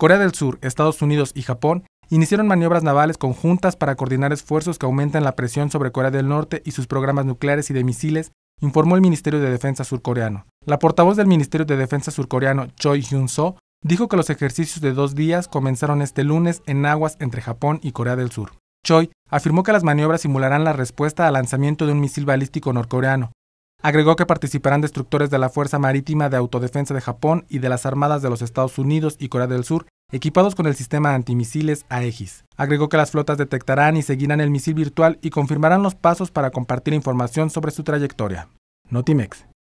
Corea del Sur, Estados Unidos y Japón iniciaron maniobras navales conjuntas para coordinar esfuerzos que aumentan la presión sobre Corea del Norte y sus programas nucleares y de misiles, informó el Ministerio de Defensa surcoreano. La portavoz del Ministerio de Defensa surcoreano, Choi Hyun-so, dijo que los ejercicios de dos días comenzaron este lunes en aguas entre Japón y Corea del Sur. Choi afirmó que las maniobras simularán la respuesta al lanzamiento de un misil balístico norcoreano, Agregó que participarán destructores de la Fuerza Marítima de Autodefensa de Japón y de las Armadas de los Estados Unidos y Corea del Sur, equipados con el sistema antimisiles Aegis. Agregó que las flotas detectarán y seguirán el misil virtual y confirmarán los pasos para compartir información sobre su trayectoria. Notimex.